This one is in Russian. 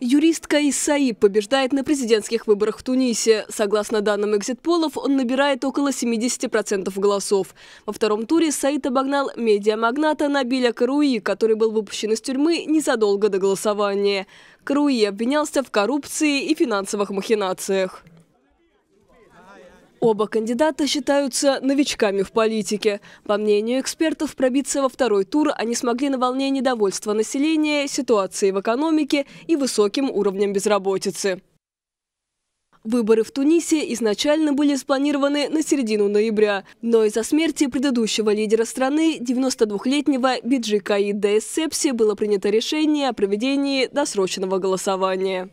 Юристка из САИ побеждает на президентских выборах в Тунисе. Согласно данным экзит-полов, он набирает около 70% голосов. Во втором туре Саид обогнал медиамагната Набиля Каруи, который был выпущен из тюрьмы незадолго до голосования. Каруи обвинялся в коррупции и финансовых махинациях. Оба кандидата считаются новичками в политике. По мнению экспертов, пробиться во второй тур они смогли на волне недовольства населения, ситуации в экономике и высоким уровнем безработицы. Выборы в Тунисе изначально были спланированы на середину ноября, но из-за смерти предыдущего лидера страны, 92-летнего Биджи Каида Эссепси, было принято решение о проведении досрочного голосования.